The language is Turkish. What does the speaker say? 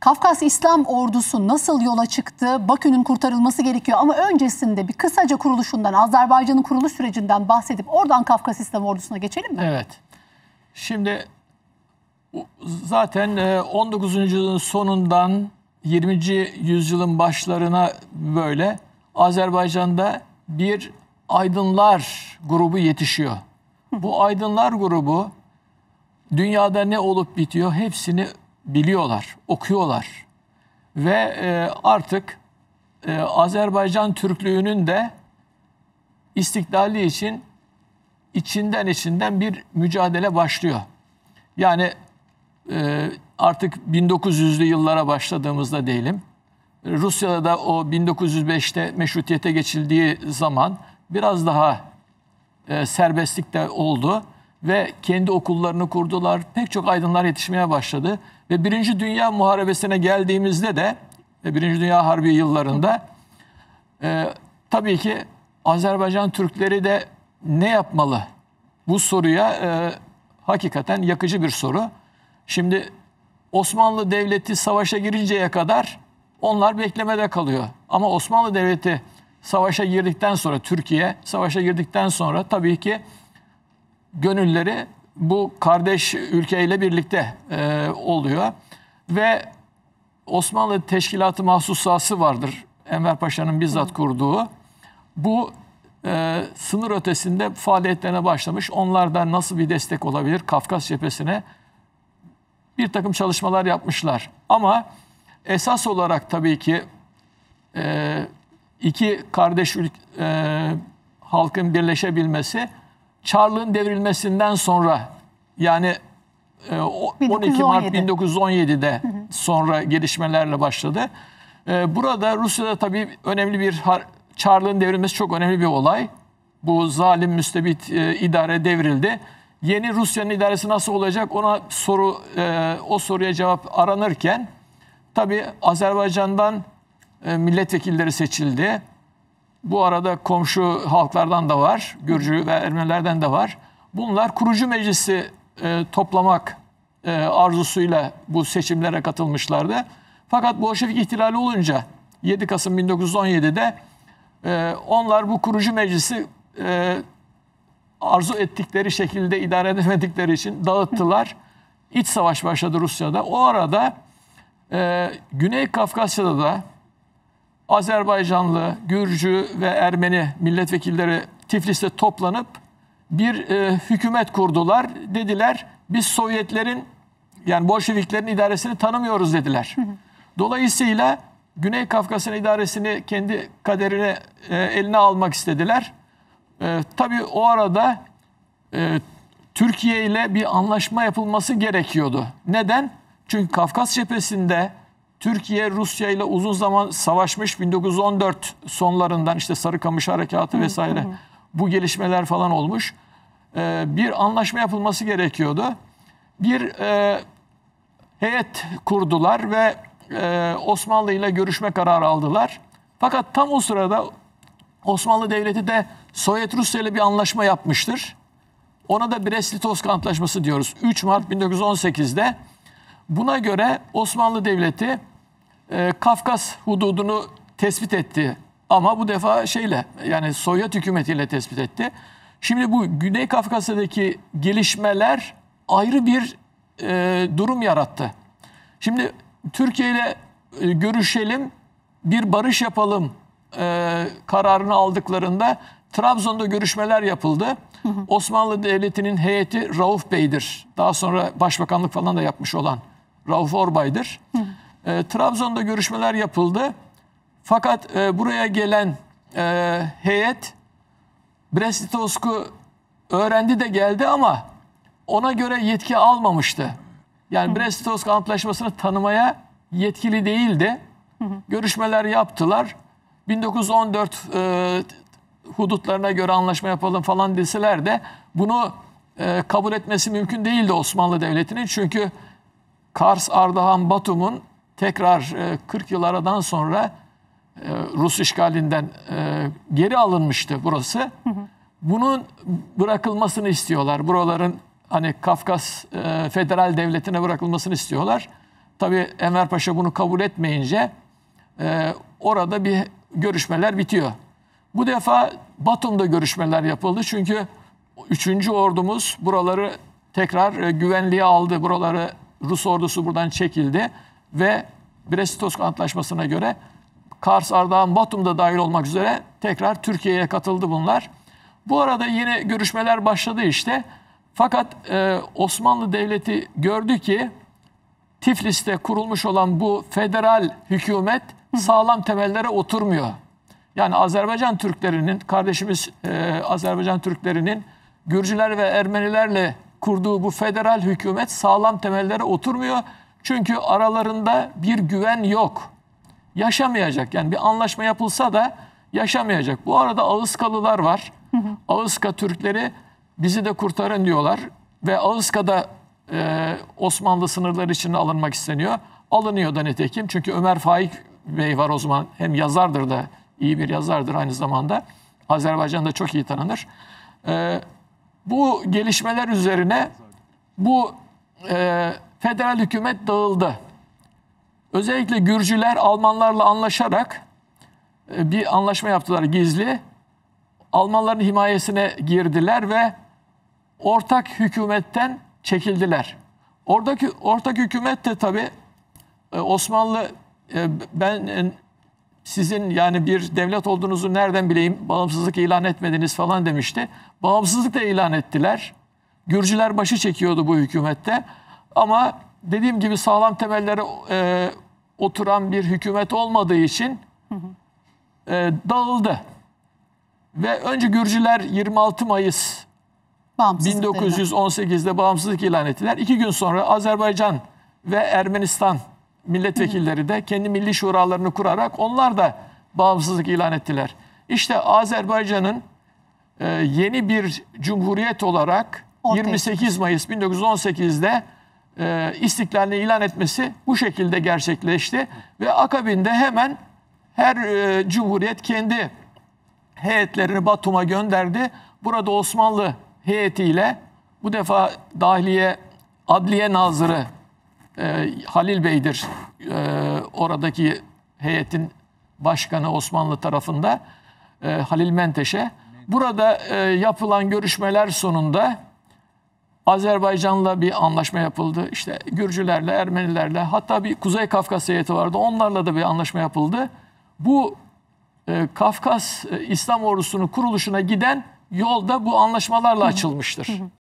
Kafkas İslam Ordusu nasıl yola çıktı? Bakü'nün kurtarılması gerekiyor ama öncesinde bir kısaca kuruluşundan, Azerbaycan'ın kuruluş sürecinden bahsedip oradan Kafkas İslam Ordusu'na geçelim mi? Evet. Şimdi zaten 19. E, yüzyılın sonundan 20. yüzyılın başlarına böyle Azerbaycan'da bir aydınlar grubu yetişiyor. Bu aydınlar grubu dünyada ne olup bitiyor hepsini biliyorlar, okuyorlar. Ve e, artık e, Azerbaycan Türklüğünün de istiklali için içinden içinden bir mücadele başlıyor. Yani e, artık 1900'lü yıllara başladığımızda değilim. Rusya'da da o 1905'te meşrutiyete geçildiği zaman biraz daha e, serbestlik de oldu ve kendi okullarını kurdular. Pek çok aydınlar yetişmeye başladı ve Birinci Dünya Muharebesi'ne geldiğimizde de Birinci Dünya Harbi yıllarında e, tabii ki Azerbaycan Türkleri de ne yapmalı? Bu soruya e, hakikaten yakıcı bir soru. Şimdi Osmanlı Devleti savaşa girinceye kadar onlar beklemede kalıyor. Ama Osmanlı Devleti savaşa girdikten sonra Türkiye savaşa girdikten sonra tabii ki gönülleri bu kardeş ülkeyle birlikte e, oluyor. Ve Osmanlı Teşkilatı mahsusası vardır. Enver Paşa'nın bizzat kurduğu. Bu e, sınır ötesinde faaliyetlerine başlamış. Onlardan nasıl bir destek olabilir Kafkas cephesine? Bir takım çalışmalar yapmışlar. Ama esas olarak tabii ki e, iki kardeş e, halkın birleşebilmesi Çarlığın devrilmesinden sonra yani 12 e, Mart 1917'de sonra gelişmelerle başladı. E, burada Rusya'da tabii önemli bir Çarlığın devrilmesi çok önemli bir olay. Bu zalim müstebit e, idare devrildi. Yeni Rusya'nın idaresi nasıl olacak ona soru o soruya cevap aranırken tabii Azerbaycan'dan milletvekilleri seçildi. Bu arada komşu halklardan da var, Gürcü ve Ermenilerden de var. Bunlar kurucu meclisi e, toplamak e, arzusuyla bu seçimlere katılmışlardı. Fakat Bolşevik ihtilali olunca 7 Kasım 1917'de e, onlar bu kurucu meclisi e, arzu ettikleri şekilde idare edemedikleri için dağıttılar. İç savaş başladı Rusya'da. O arada e, Güney Kafkasya'da da Azerbaycanlı, Gürcü ve Ermeni milletvekilleri Tiflis'te toplanıp bir e, hükümet kurdular. Dediler biz Sovyetlerin yani Bolşeviklerin idaresini tanımıyoruz dediler. Dolayısıyla Güney Kafkasya'nın idaresini kendi kaderine e, eline almak istediler. E, tabii o arada e, Türkiye ile bir anlaşma yapılması gerekiyordu. Neden? Çünkü Kafkas cephesinde Türkiye Rusya ile uzun zaman savaşmış 1914 sonlarından işte Sarıkamış Harekatı vesaire bu gelişmeler falan olmuş. Ee, bir anlaşma yapılması gerekiyordu. Bir e, heyet kurdular ve e, Osmanlı ile görüşme kararı aldılar. Fakat tam o sırada Osmanlı Devleti de Sovyet Rusya ile bir anlaşma yapmıştır. Ona da Brest-Litovsk Antlaşması diyoruz. 3 Mart 1918'de Buna göre Osmanlı Devleti e, Kafkas hududunu tespit etti. Ama bu defa şeyle yani Sovyet hükümetiyle tespit etti. Şimdi bu Güney Kafkasya'daki gelişmeler ayrı bir e, durum yarattı. Şimdi Türkiye ile e, görüşelim, bir barış yapalım e, kararını aldıklarında Trabzon'da görüşmeler yapıldı. Osmanlı Devleti'nin heyeti Rauf Bey'dir. Daha sonra başbakanlık falan da yapmış olan Rauf Orbay'dır. E, Trabzon'da görüşmeler yapıldı. Fakat e, buraya gelen e, heyet Brest-Litovsk'u öğrendi de geldi ama ona göre yetki almamıştı. Yani Brest-Litovsk Antlaşması'nı tanımaya yetkili değildi. Görüşmeler yaptılar. 1914 e, hudutlarına göre anlaşma yapalım falan deseler de bunu e, kabul etmesi mümkün değildi Osmanlı Devleti'nin. Çünkü Kars, Ardahan, Batum'un tekrar 40 e, yıl sonra e, Rus işgalinden e, geri alınmıştı burası. Bunun bırakılmasını istiyorlar. Buraların hani Kafkas Federal Devleti'ne bırakılmasını istiyorlar. Tabii Enver Paşa bunu kabul etmeyince orada bir görüşmeler bitiyor. Bu defa Batum'da görüşmeler yapıldı. Çünkü 3. ordumuz buraları tekrar güvenliğe aldı. Buraları Rus ordusu buradan çekildi ve Brest-Litovsk Antlaşması'na göre Kars, Ardahan, Batum da dahil olmak üzere tekrar Türkiye'ye katıldı bunlar. Bu arada yine görüşmeler başladı işte. Fakat e, Osmanlı Devleti gördü ki Tiflis'te kurulmuş olan bu federal hükümet sağlam temellere oturmuyor. Yani Azerbaycan Türklerinin, kardeşimiz e, Azerbaycan Türklerinin Gürcüler ve Ermenilerle kurduğu bu federal hükümet sağlam temellere oturmuyor çünkü aralarında bir güven yok. Yaşamayacak yani bir anlaşma yapılsa da yaşamayacak. Bu arada Ağızkalılar var. Hı Ağızka Türkleri bizi de kurtarın diyorlar. Ve Ağızka'da e, Osmanlı sınırları içine alınmak isteniyor. Alınıyor da nitekim. Çünkü Ömer Faik Bey var o zaman. Hem yazardır da iyi bir yazardır aynı zamanda. Azerbaycan'da çok iyi tanınır. E, bu gelişmeler üzerine bu e, Federal hükümet dağıldı. Özellikle Gürcüler Almanlarla anlaşarak e, bir anlaşma yaptılar gizli. Almanların himayesine girdiler ve ortak hükümetten çekildiler. Oradaki ortak hükümet de tabii e, Osmanlı e, ben sizin yani bir devlet olduğunuzu nereden bileyim bağımsızlık ilan etmediniz falan demişti. Bağımsızlık da ilan ettiler. Gürcüler başı çekiyordu bu hükümette. Ama dediğim gibi sağlam temellere e, oturan bir hükümet olmadığı için E, dağıldı. Ve önce Gürcüler 26 Mayıs 1918'de bağımsızlık ilan ettiler. İki gün sonra Azerbaycan ve Ermenistan milletvekilleri de kendi milli şuralarını kurarak onlar da bağımsızlık ilan ettiler. İşte Azerbaycan'ın e, yeni bir cumhuriyet olarak 28 Mayıs 1918'de e, istiklalini ilan etmesi bu şekilde gerçekleşti. Ve akabinde hemen her e, cumhuriyet kendi heyetlerini Batum'a gönderdi. Burada Osmanlı heyetiyle bu defa Dahiliye Adliye Nazırı e, Halil Bey'dir e, oradaki heyetin başkanı Osmanlı tarafında e, Halil Menteş'e. Burada e, yapılan görüşmeler sonunda Azerbaycan'la bir anlaşma yapıldı. İşte Gürcülerle, Ermenilerle hatta bir Kuzey Kafkas heyeti vardı. Onlarla da bir anlaşma yapıldı. Bu e, Kafkas e, İslam ordusunun kuruluşuna giden yolda bu anlaşmalarla açılmıştır.